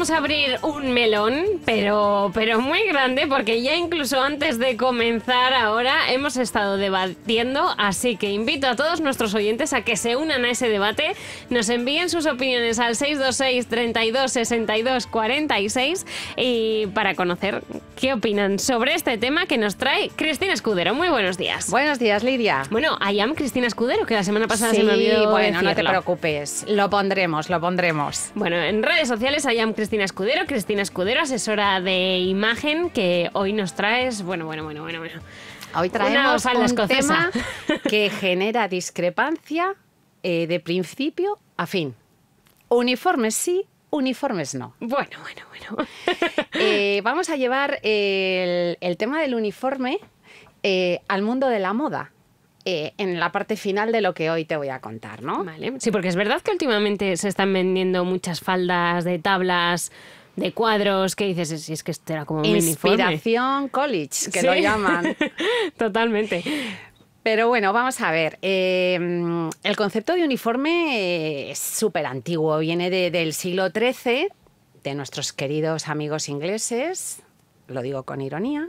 vamos a abrir un melón, pero, pero muy grande, porque ya incluso antes de comenzar ahora hemos estado debatiendo, así que invito a todos nuestros oyentes a que se unan a ese debate, nos envíen sus opiniones al 626 32 62 46 y para conocer qué opinan sobre este tema que nos trae Cristina Escudero. Muy buenos días. Buenos días, Lidia. Bueno, I am Cristina Escudero, que la semana pasada se me olvidó bueno, no te preocupes, lo pondremos, lo pondremos. Bueno, en redes sociales I am Cristina Cristina Escudero, Cristina Escudero, asesora de imagen, que hoy nos traes, bueno, bueno, bueno, bueno, Hoy traemos un tema que genera discrepancia eh, de principio a fin. Uniformes sí, uniformes no. Bueno, bueno, bueno. Eh, vamos a llevar el, tema del uniforme eh, al mundo de la moda. Eh, en la parte final de lo que hoy te voy a contar, ¿no? Sí, porque es verdad que últimamente se están vendiendo muchas faldas de tablas de cuadros ¿Qué dices, si es que esto era como un Inspiración College, que lo llaman. Totalmente. Pero bueno, vamos a ver. Eh, el concepto de uniforme es súper antiguo, viene del siglo XIII, de nuestros queridos amigos ingleses, lo digo con ironía,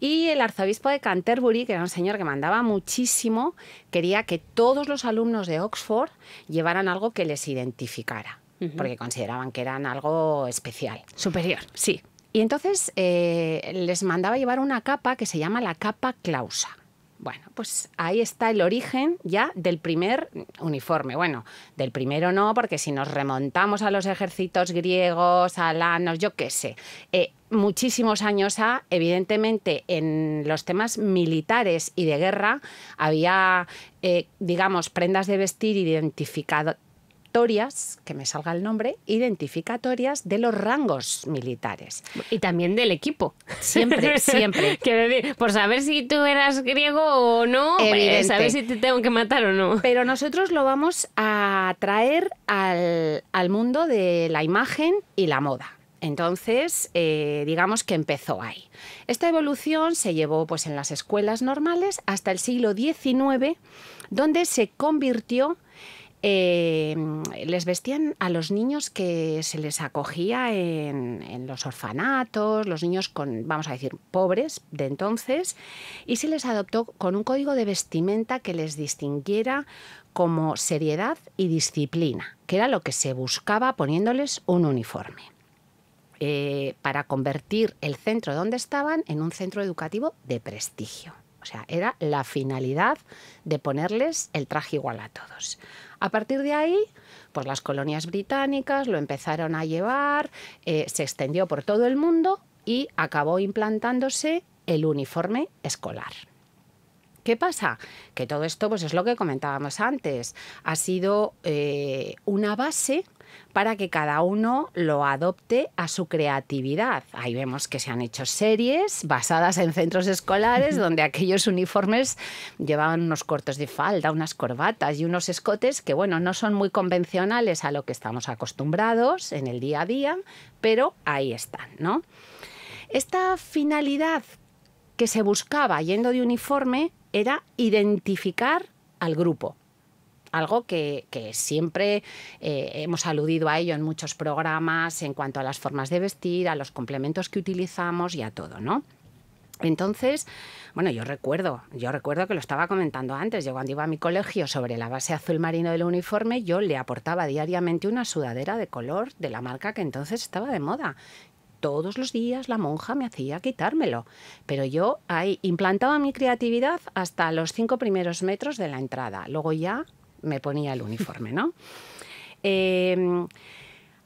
y el arzobispo de Canterbury, que era un señor que mandaba muchísimo, quería que todos los alumnos de Oxford llevaran algo que les identificara, porque consideraban que eran algo especial. Superior. Sí. Y entonces eh, les mandaba llevar una capa que se llama la capa clausa. Bueno, pues ahí está el origen ya del primer uniforme. Bueno, del primero no, porque si nos remontamos a los ejércitos griegos, alanos, yo qué sé, eh, muchísimos años ha, evidentemente, en los temas militares y de guerra había, eh, digamos, prendas de vestir identificadas que me salga el nombre, identificatorias de los rangos militares. Y también del equipo. Siempre, siempre. Quiero decir, por saber si tú eras griego o no, saber si te tengo que matar o no. Pero nosotros lo vamos a traer al, mundo de la imagen y la moda. Entonces, eh, digamos que empezó ahí. Esta evolución se llevó pues, en las escuelas normales hasta el siglo XIX, donde se convirtió Em, les vestían a los niños que se les acogía en, los orfanatos, los niños vamos a decir, pobres de entonces, y se les adoptó con un código de vestimenta que les distinguiera como seriedad y disciplina, que era lo que se buscaba poniéndoles un uniforme. Eh, para convertir el centro donde estaban en un centro educativo de prestigio. O sea, era la finalidad de ponerles el traje igual a todos. A partir de ahí, pues las colonias británicas lo empezaron a llevar, eh, se extendió por todo el mundo y acabó implantándose el uniforme escolar. ¿Qué pasa? Que todo esto, pues es lo que comentábamos antes, ha sido eh, una base para que cada uno lo adopte a su creatividad. Ahí vemos que se han hecho series basadas en centros escolares donde aquellos uniformes llevaban unos cortos de falda, unas corbatas y unos escotes que, bueno, no son muy convencionales a lo que estamos acostumbrados en el día a día, pero ahí están, ¿no? Esta finalidad que se buscaba yendo de uniforme era identificar al grupo algo que, siempre eh, hemos aludido a ello en muchos programas en cuanto a las formas de vestir, a los complementos que utilizamos y a todo, ¿no? Entonces, bueno, yo recuerdo, yo recuerdo que lo estaba comentando antes, yo cuando iba a mi colegio sobre la base azul marino del uniforme, yo le aportaba diariamente una sudadera de color de la marca que entonces estaba de moda. Todos los días la monja me hacía quitármelo, pero yo ahí implantaba mi creatividad hasta los cinco primeros metros de la entrada. Luego ya me ponía el uniforme, ¿no? Em,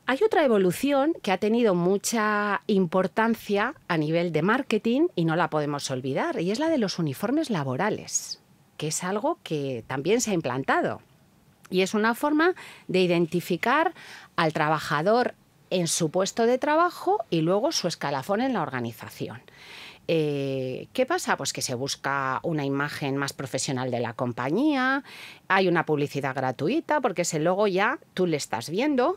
hay otra evolución que ha tenido mucha importancia a nivel de marketing y no la podemos olvidar, y es la de los uniformes laborales, que es algo que también se ha implantado. Y es una forma de identificar al trabajador en su puesto de trabajo y luego su escalafón en la organización. Eh, ¿Qué pasa? Pues que se busca una imagen más profesional de la compañía, hay una publicidad gratuita porque ese logo ya tú le estás viendo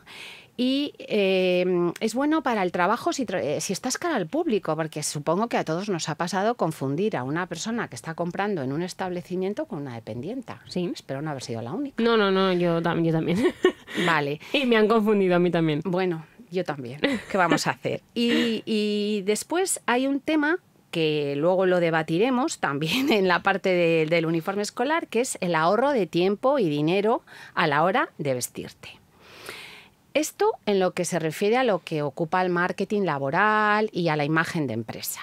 y em, es bueno para el trabajo si, eh, si, estás cara al público, porque supongo que a todos nos ha pasado confundir a una persona que está comprando en un establecimiento con una dependienta. Sí. Espero no haber sido la única. No, no, no, yo, también yo también. Vale. y me han confundido a mí también. Bueno, yo también. ¿Qué vamos a hacer? Y, y después hay un tema que luego lo debatiremos también en la parte del uniforme escolar, que es el ahorro de tiempo y dinero a la hora de vestirte. Esto en lo que se refiere a lo que ocupa el marketing laboral y a la imagen de empresa.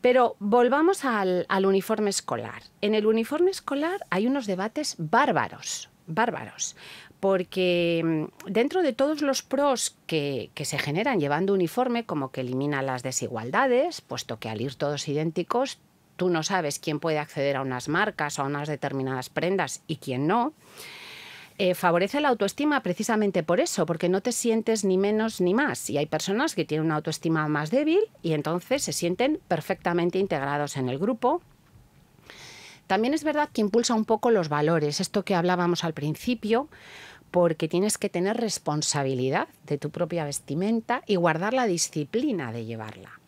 Pero volvamos al, uniforme escolar. En el uniforme escolar hay unos debates bárbaros, bárbaros, porque mm, dentro de todos los pros que, se generan llevando uniforme, como que elimina las desigualdades, puesto que al ir todos idénticos, tú no sabes quién puede acceder a unas marcas o a unas determinadas prendas y quién no. Eh, favorece la autoestima precisamente por eso, porque no te sientes ni menos ni más. Y hay personas que tienen una autoestima más débil y entonces se sienten perfectamente integrados en el grupo, también es verdad que impulsa un poco los valores, esto que hablábamos al principio, porque tienes que tener responsabilidad de tu propia vestimenta y guardar la disciplina de llevarla.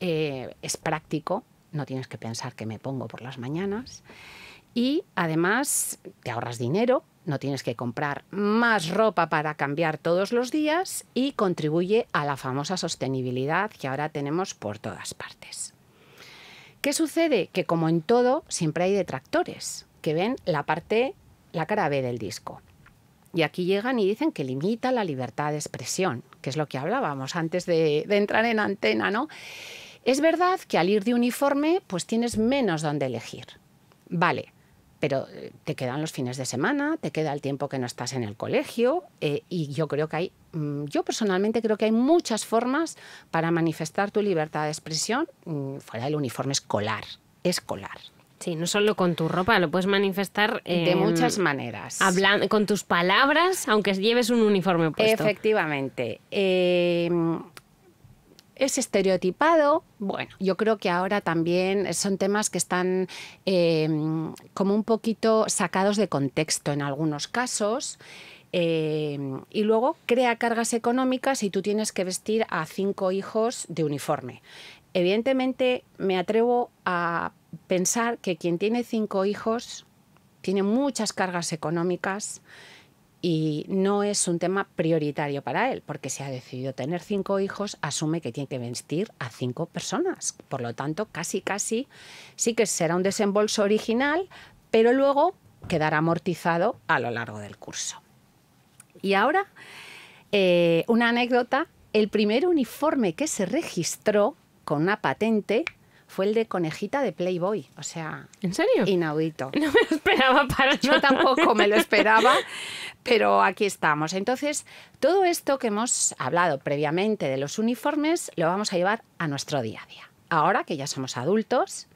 Eh, es práctico, no tienes que pensar que me pongo por las mañanas y además te ahorras dinero, no tienes que comprar más ropa para cambiar todos los días y contribuye a la famosa sostenibilidad que ahora tenemos por todas partes. ¿Qué sucede? Que como en todo, siempre hay detractores que ven la parte, la cara B del disco. Y aquí llegan y dicen que limita la libertad de expresión, que es lo que hablábamos antes de, de entrar en antena, ¿no? Es verdad que al ir de uniforme, pues tienes menos donde elegir. Vale, pero eh, te quedan los fines de semana, te queda el tiempo que no estás en el colegio eh, y yo creo que hay, mm, yo personalmente creo que hay muchas formas para manifestar tu libertad de expresión mm, fuera del uniforme escolar, escolar. Sí, no solo con tu ropa, lo puedes manifestar de em, muchas maneras. Hablando, con tus palabras, aunque lleves un uniforme puesto. Efectivamente. Em, es estereotipado. Bueno, yo creo que ahora también son temas que están eh, como un poquito sacados de contexto en algunos casos. Eh, y luego crea cargas económicas y tú tienes que vestir a cinco hijos de uniforme. Evidentemente, me atrevo a pensar que quien tiene cinco hijos tiene muchas cargas económicas y no es un tema prioritario para él, porque si ha decidido tener cinco hijos, asume que tiene que vestir a cinco personas. Por lo tanto, casi, casi, sí que será un desembolso original, pero luego quedará amortizado a lo largo del curso. Y ahora, eh, una anécdota, el primer uniforme que se registró con una patente fue el de Conejita de Playboy. O sea, ¿en serio? Inaudito. No me lo esperaba para Yo tampoco me lo esperaba, pero aquí estamos. Entonces, todo esto que hemos hablado previamente de los uniformes lo vamos a llevar a nuestro día a día. Ahora que ya somos adultos,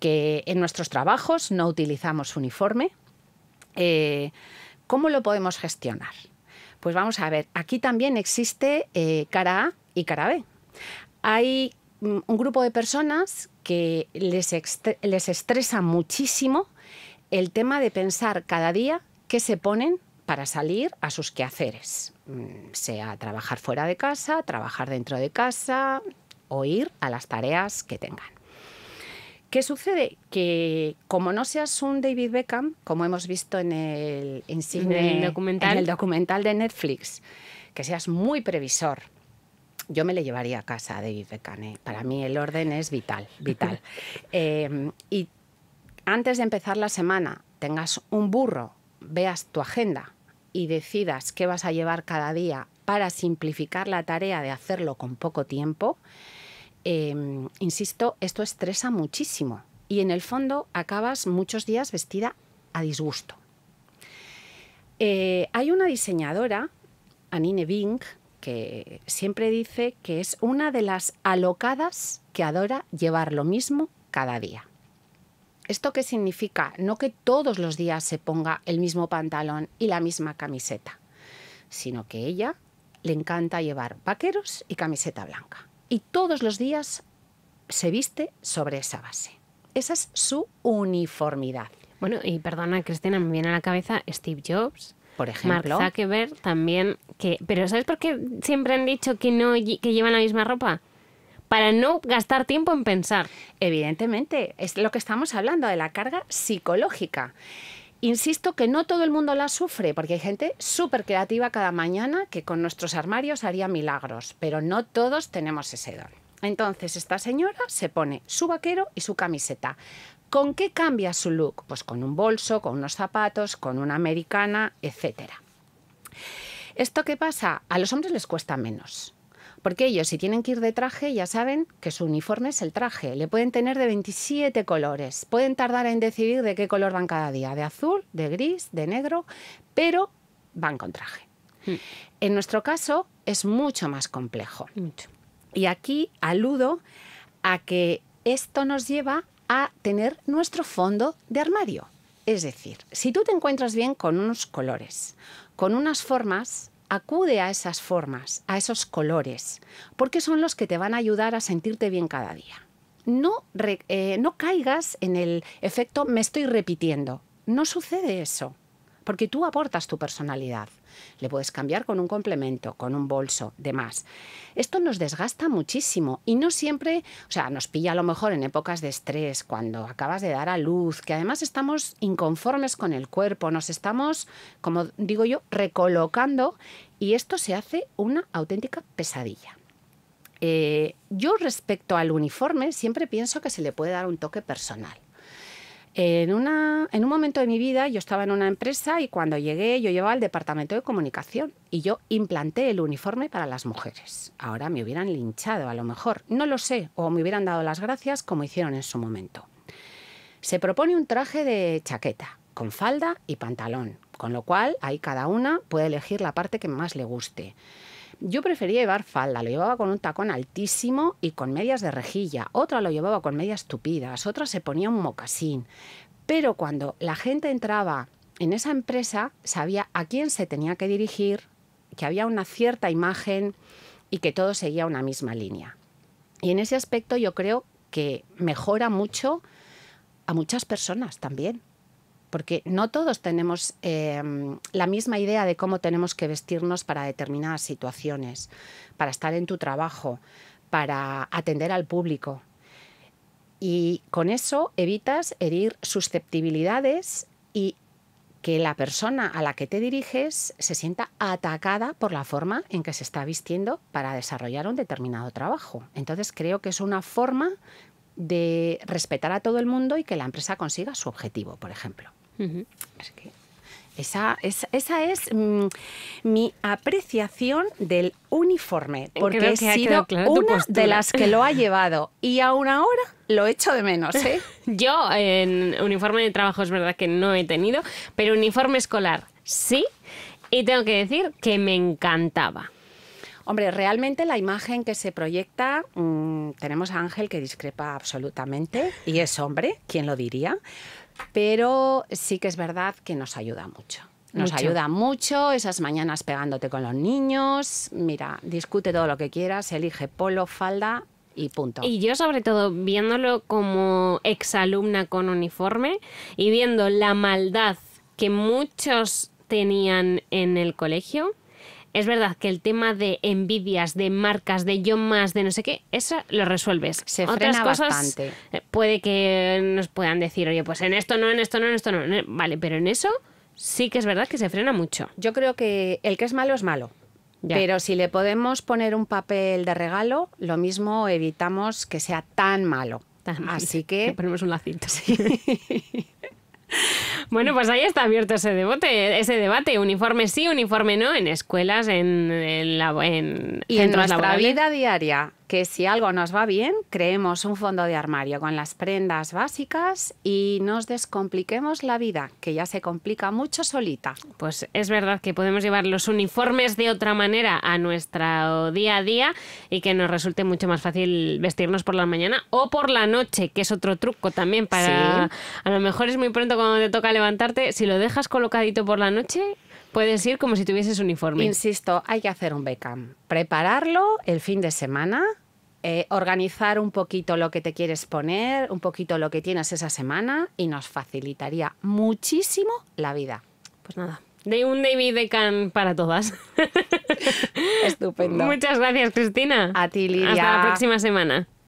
que en nuestros trabajos no utilizamos uniforme, eh, ¿cómo lo podemos gestionar? Pues vamos a ver, aquí también existe eh, cara A y cara B. Hay Mm, un grupo de personas que les, estresa muchísimo el tema de pensar cada día qué se ponen para salir a sus quehaceres, mm. sea trabajar fuera de casa, trabajar dentro de casa o ir a las tareas que tengan. ¿Qué sucede? Que como no seas un David Beckham, como hemos visto en el, en el documental de Netflix, que seas muy previsor, yo me le llevaría a casa a David Becane. ¿eh? Para mí el orden es vital, vital. Eh, y antes de empezar la semana, tengas un burro, veas tu agenda y decidas qué vas a llevar cada día para simplificar la tarea de hacerlo con poco tiempo, em, insisto, esto estresa muchísimo y en el fondo acabas muchos días vestida a disgusto. Eh, hay una diseñadora, Anine Bing, que siempre dice que es una de las alocadas que adora llevar lo mismo cada día. ¿Esto qué significa? No que todos los días se ponga el mismo pantalón y la misma camiseta, sino que ella le encanta llevar vaqueros y camiseta blanca. Y todos los días se viste sobre esa base. Esa es su uniformidad. Bueno, y perdona Cristina, me viene a la cabeza Steve Jobs, por ejemplo. que ver también. Que, pero ¿sabes por qué siempre han dicho que, no, que llevan la misma ropa? para no gastar tiempo en pensar. Evidentemente, es lo que estamos hablando de la carga psicológica. Insisto que no todo el mundo la sufre, porque hay gente súper creativa cada mañana que con nuestros armarios haría milagros, pero no todos tenemos ese don. Entonces esta señora se pone su vaquero y su camiseta, ¿Con qué cambia su look? Pues con un bolso, con unos zapatos, con una americana, etc. ¿Esto qué pasa? A los hombres les cuesta menos. Porque ellos, si tienen que ir de traje, ya saben que su uniforme es el traje. Le pueden tener de 27 colores. Pueden tardar en decidir de qué color van cada día. De azul, de gris, de negro, pero van con traje. Hmm. En nuestro caso es mucho más complejo. Y aquí aludo a que esto nos lleva a tener nuestro fondo de armario. Es decir, si tú te encuentras bien con unos colores, con unas formas, acude a esas formas, a esos colores, porque son los que te van a ayudar a sentirte bien cada día. No, eh, no caigas en el efecto me estoy repitiendo. No sucede eso, porque tú aportas tu personalidad le puedes cambiar con un complemento, con un bolso, demás. Esto nos desgasta muchísimo y no siempre, o sea, nos pilla a lo mejor en épocas de estrés, cuando acabas de dar a luz, que además estamos inconformes con el cuerpo, nos estamos, como digo yo, recolocando y esto se hace una auténtica pesadilla. Eh, yo respecto al uniforme siempre pienso que se le puede dar un toque personal. En, un momento de mi vida yo estaba en una empresa y cuando llegué yo llevaba el departamento de comunicación y yo implanté el uniforme para las mujeres. Ahora me hubieran linchado a lo mejor, no lo sé, o me hubieran dado las gracias como hicieron en su momento. Se propone un traje de chaqueta, con falda y pantalón, con lo cual ahí cada una puede elegir la parte que más le guste. Yo prefería llevar falda, lo llevaba con un tacón altísimo y con medias de rejilla, otra lo llevaba con medias tupidas, otra se ponía un mocasín. Pero cuando la gente entraba en esa empresa, sabía a quién se tenía que dirigir, que había una cierta imagen y que todo seguía una misma línea. Y en ese aspecto yo creo que mejora mucho a muchas personas también porque no todos tenemos em, la misma idea de cómo tenemos que vestirnos para determinadas situaciones, para estar en tu trabajo, para atender al público. Y con eso evitas herir susceptibilidades y que la persona a la que te diriges se sienta atacada por la forma en que se está vistiendo para desarrollar un determinado trabajo. Entonces creo que es una forma de respetar a todo el mundo y que la empresa consiga su objetivo, por ejemplo que esa, esa, es mm, mi apreciación del uniforme, eh, porque he sido una de las que lo ha llevado y aún ahora lo echo de menos. ¿eh? Yo en uniforme de trabajo es verdad que no he tenido, pero uniforme escolar sí, y tengo que decir que me encantaba. Hombre, realmente la imagen que se proyecta, mm, tenemos a Ángel que discrepa absolutamente, y es hombre, ¿quién lo diría? Pero sí que es verdad que nos ayuda mucho. Nos ayuda mucho esas mañanas pegándote con los niños. Mira, discute todo lo que quieras, elige polo, falda y punto. Y yo sobre todo viéndolo como exalumna con uniforme y viendo la maldad que muchos tenían en el colegio, es verdad que el tema de envidias, de marcas, de yo más, de no sé qué, eso lo resuelves. Se Otras frena cosas bastante. Eh, puede que nos puedan decir, oye, pues en esto no, en esto no, en esto no. E-, vale, pero en eso sí que es verdad que se frena mucho. Yo creo que el que es malo es malo. Pero si le podemos poner un papel de regalo, lo mismo evitamos que sea tan malo. Así que... ponemos un lacito. Sí. Bueno, pues ahí está abierto ese debate, ese debate, uniforme sí, uniforme no, en escuelas, en, la, en y en vida diaria que si algo nos va bien, creemos un fondo de armario con las prendas básicas y nos descompliquemos la vida, que ya se complica mucho solita. Pues es verdad que podemos llevar los uniformes de otra manera a nuestro día a día y que nos resulte mucho más fácil vestirnos por la mañana o por la noche, que es otro truco también para... A lo mejor es muy pronto cuando te toca levantarte, si lo dejas colocadito por la noche, Puedes ir como si tuvieses uniforme. Insisto, hay que hacer un becam, Prepararlo el fin de semana, eh, organizar un poquito lo que te quieres poner, un poquito lo que tienes esa semana y nos facilitaría muchísimo la vida. Pues nada. De un David becam para todas. Estupendo. Muchas gracias, Cristina. A ti, Lidia. Hasta la próxima semana.